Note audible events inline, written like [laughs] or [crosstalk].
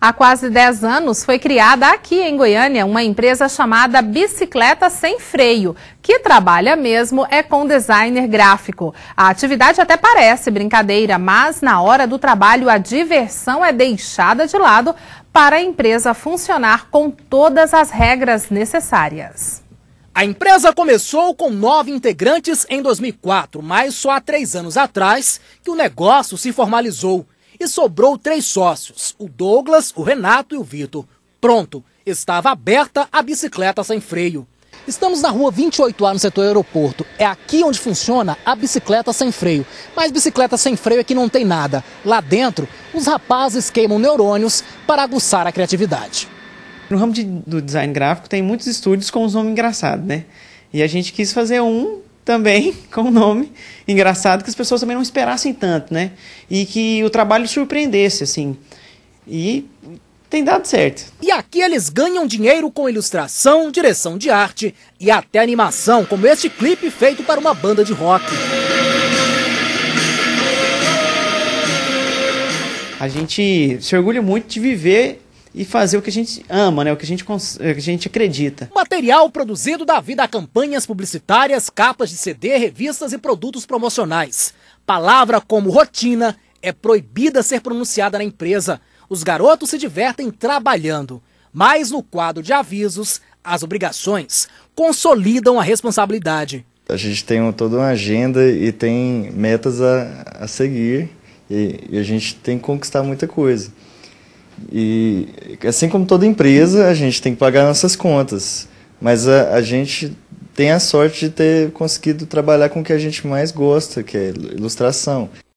Há quase 10 anos foi criada aqui em Goiânia uma empresa chamada Bicicleta Sem Freio, que trabalha mesmo é com designer gráfico. A atividade até parece brincadeira, mas na hora do trabalho a diversão é deixada de lado para a empresa funcionar com todas as regras necessárias. A empresa começou com nove integrantes em 2004, mas só há três anos atrás que o negócio se formalizou e sobrou três sócios: o Douglas, o Renato e o Vitor. Pronto, estava aberta a bicicleta sem freio. Estamos na rua 28A, no setor aeroporto. É aqui onde funciona a bicicleta sem freio. Mas bicicleta sem freio aqui é não tem nada. Lá dentro, os rapazes queimam neurônios para aguçar a criatividade. No ramo de, do design gráfico, tem muitos estúdios com os nomes engraçados, né? E a gente quis fazer um também [laughs] com o um nome engraçado que as pessoas também não esperassem tanto, né? E que o trabalho surpreendesse, assim. E tem dado certo. E aqui eles ganham dinheiro com ilustração, direção de arte e até animação, como este clipe feito para uma banda de rock. A gente se orgulha muito de viver e fazer o que a gente ama, né? O que a gente, o que a gente acredita. Material produzido dá vida a campanhas publicitárias, capas de CD, revistas e produtos promocionais. Palavra como rotina é proibida ser pronunciada na empresa. Os garotos se divertem trabalhando, mas no quadro de avisos, as obrigações consolidam a responsabilidade. A gente tem toda uma agenda e tem metas a, a seguir e, e a gente tem que conquistar muita coisa. E assim como toda empresa, a gente tem que pagar nossas contas. Mas a, a gente tem a sorte de ter conseguido trabalhar com o que a gente mais gosta, que é ilustração.